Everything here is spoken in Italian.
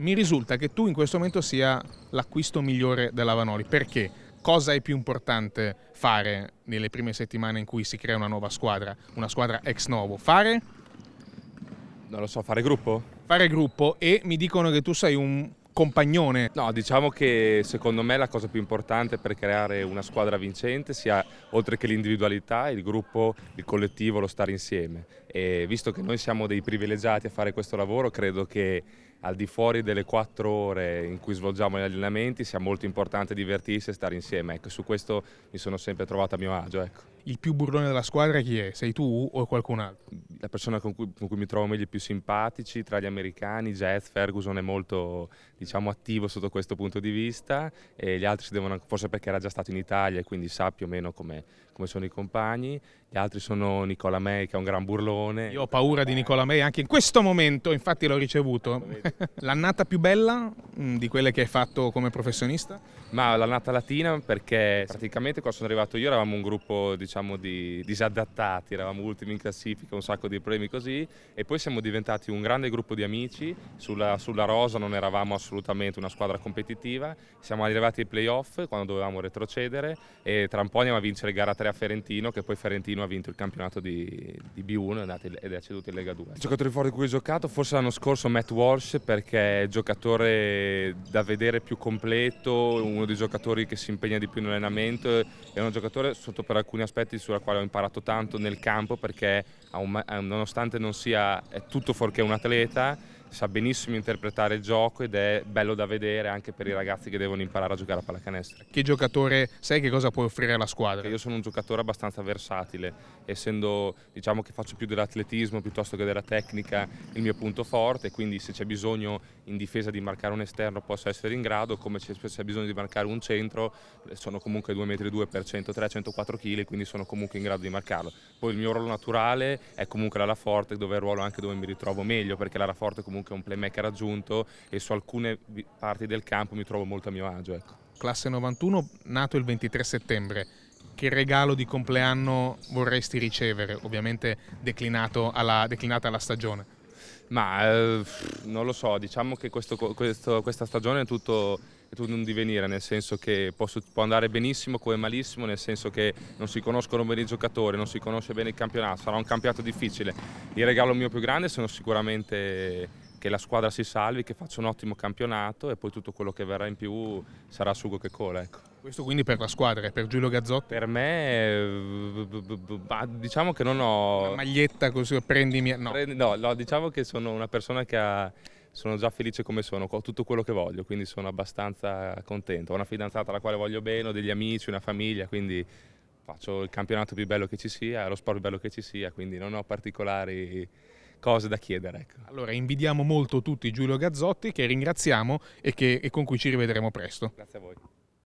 Mi risulta che tu in questo momento sia l'acquisto migliore della Vanoli. Perché? Cosa è più importante fare nelle prime settimane in cui si crea una nuova squadra, una squadra ex novo? Fare? Non lo so, fare gruppo? Fare gruppo e mi dicono che tu sei un compagnone. No, diciamo che secondo me la cosa più importante per creare una squadra vincente sia oltre che l'individualità, il gruppo, il collettivo, lo stare insieme. E visto che noi siamo dei privilegiati a fare questo lavoro, credo che al di fuori delle quattro ore in cui svolgiamo gli allenamenti sia molto importante divertirsi e stare insieme. Ecco, su questo mi sono sempre trovato a mio agio. Ecco. Il più burlone della squadra chi è? Sei tu o qualcun altro? La persona con cui, con cui mi trovo meglio e più simpatici tra gli americani, Jazz, Ferguson è molto diciamo, attivo sotto questo punto di vista e gli altri si devono, forse perché era già stato in Italia e quindi sa più o meno come, come sono i compagni, gli altri sono Nicola May che è un gran burlone. Io ho paura di Nicola May anche in questo momento, infatti l'ho ricevuto. L'annata più bella mm, di quelle che hai fatto come professionista? Ma l'annata latina perché praticamente quando sono arrivato io eravamo un gruppo diciamo di disadattati, eravamo ultimi in classifica, un sacco di problemi così e poi siamo diventati un grande gruppo di amici, sulla, sulla rosa non eravamo assolutamente una squadra competitiva, siamo arrivati ai playoff quando dovevamo retrocedere e tra un po' andiamo a vincere gara 3 a Ferentino che poi Ferentino ha vinto il campionato di, di B1 ed è ceduto in Lega 2. I giocatori fuori di cui ho giocato forse l'anno scorso Matt Walsh perché è giocatore da vedere più completo, uno dei giocatori che si impegna di più in allenamento, è un giocatore sotto per alcuni aspetti sulla quale ho imparato tanto nel campo perché nonostante non sia tutto fuorché un atleta sa benissimo interpretare il gioco ed è bello da vedere anche per i ragazzi che devono imparare a giocare a pallacanestro. Che giocatore sei? Che cosa puoi offrire alla squadra? Io sono un giocatore abbastanza versatile, essendo diciamo che faccio più dell'atletismo piuttosto che della tecnica il mio punto forte, quindi se c'è bisogno in difesa di marcare un esterno posso essere in grado, come se c'è bisogno di marcare un centro eh, sono comunque 2,2 m per 103 104 kg, quindi sono comunque in grado di marcarlo. Poi il mio ruolo naturale è comunque l'ala forte, dove è il ruolo anche dove mi ritrovo meglio, perché l'ala forte comunque comunque è un playmaker aggiunto e su alcune parti del campo mi trovo molto a mio agio. Ecco. Classe 91, nato il 23 settembre, che regalo di compleanno vorresti ricevere? Ovviamente alla, declinata alla stagione. Ma eh, non lo so, diciamo che questo, questo, questa stagione è tutto, è tutto, un divenire, nel senso che posso, può andare benissimo come malissimo, nel senso che non si conoscono bene i giocatori, non si conosce bene il campionato, sarà un campionato difficile. Il regalo mio più grande sono sicuramente che la squadra si salvi, che faccia un ottimo campionato e poi tutto quello che verrà in più sarà sugo che cola. Ecco. Questo quindi per la squadra e per Giulio Gazzotti? Per me, eh, diciamo che non ho... Una maglietta così, prendimi... No. no, no diciamo che sono una persona che ha sono già felice come sono, ho tutto quello che voglio, quindi sono abbastanza contento. Ho una fidanzata alla quale voglio bene, ho degli amici, una famiglia, quindi faccio il campionato più bello che ci sia, lo sport più bello che ci sia, quindi non ho particolari cose da chiedere. Ecco. Allora, invidiamo molto tutti Giulio Gazzotti, che ringraziamo e, che, e con cui ci rivedremo presto. Grazie a voi.